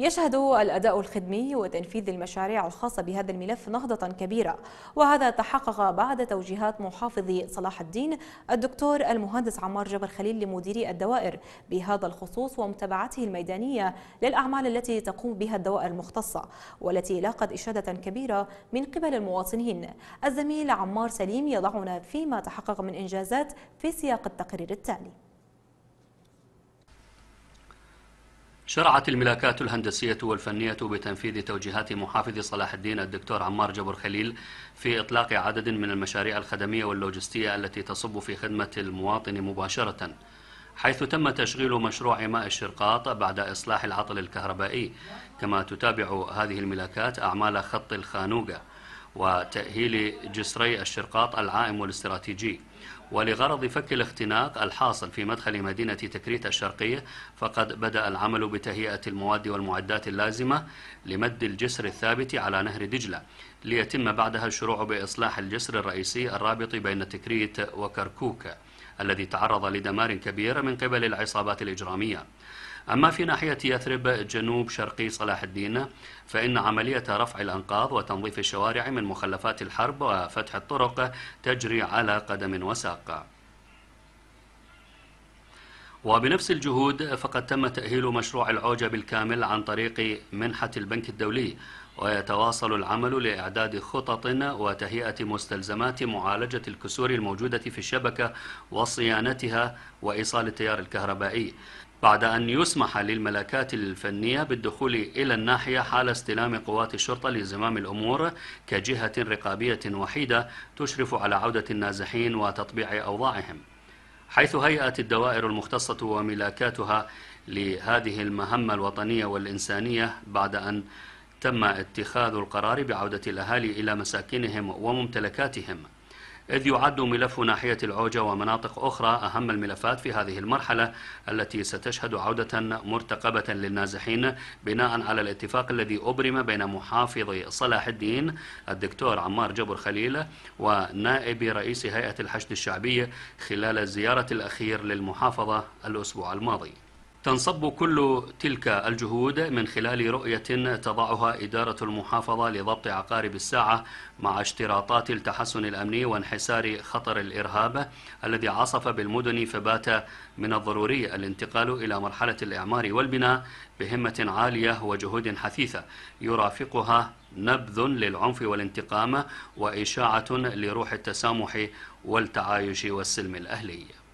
يشهد الأداء الخدمي وتنفيذ المشاريع الخاصة بهذا الملف نهضة كبيرة وهذا تحقق بعد توجيهات محافظ صلاح الدين الدكتور المهندس عمار جبر خليل لمديري الدوائر بهذا الخصوص ومتابعته الميدانية للأعمال التي تقوم بها الدوائر المختصة والتي لاقت إشادة كبيرة من قبل المواطنين الزميل عمار سليم يضعنا فيما تحقق من إنجازات في سياق التقرير التالي شرعت الملاكات الهندسية والفنية بتنفيذ توجيهات محافظ صلاح الدين الدكتور عمار جبر خليل في إطلاق عدد من المشاريع الخدمية واللوجستية التي تصب في خدمة المواطن مباشرة حيث تم تشغيل مشروع ماء الشرقاط بعد إصلاح العطل الكهربائي كما تتابع هذه الملاكات أعمال خط الخانوقة وتأهيل جسري الشرقاط العائم والاستراتيجي ولغرض فك الاختناق الحاصل في مدخل مدينة تكريت الشرقية فقد بدأ العمل بتهيئة المواد والمعدات اللازمة لمد الجسر الثابت على نهر دجلة ليتم بعدها الشروع بإصلاح الجسر الرئيسي الرابط بين تكريت وكركوك الذي تعرض لدمار كبير من قبل العصابات الإجرامية أما في ناحية يثرب جنوب شرقي صلاح الدين فإن عملية رفع الأنقاض وتنظيف الشوارع من مخلفات الحرب وفتح الطرق تجري على قدم وساق وبنفس الجهود فقد تم تأهيل مشروع العوجة بالكامل عن طريق منحة البنك الدولي ويتواصل العمل لإعداد خطط وتهيئة مستلزمات معالجة الكسور الموجودة في الشبكة وصيانتها وإيصال التيار الكهربائي بعد أن يسمح للملكات الفنية بالدخول إلى الناحية حال استلام قوات الشرطة لزمام الأمور كجهة رقابية وحيدة تشرف على عودة النازحين وتطبيع أوضاعهم حيث هيئت الدوائر المختصة وملاكاتها لهذه المهمة الوطنية والإنسانية بعد أن تم اتخاذ القرار بعودة الأهالي إلى مساكنهم وممتلكاتهم إذ يعد ملف ناحية العوجة ومناطق أخرى أهم الملفات في هذه المرحلة التي ستشهد عودة مرتقبة للنازحين بناء على الاتفاق الذي أبرم بين محافظ صلاح الدين الدكتور عمار جبر خليل ونائب رئيس هيئة الحشد الشعبية خلال الزيارة الأخير للمحافظة الأسبوع الماضي تنصب كل تلك الجهود من خلال رؤية تضعها إدارة المحافظة لضبط عقارب الساعة مع اشتراطات التحسن الأمني وانحسار خطر الإرهاب الذي عصف بالمدن فبات من الضروري الانتقال إلى مرحلة الإعمار والبناء بهمة عالية وجهود حثيثة يرافقها نبذ للعنف والانتقام وإشاعة لروح التسامح والتعايش والسلم الأهلي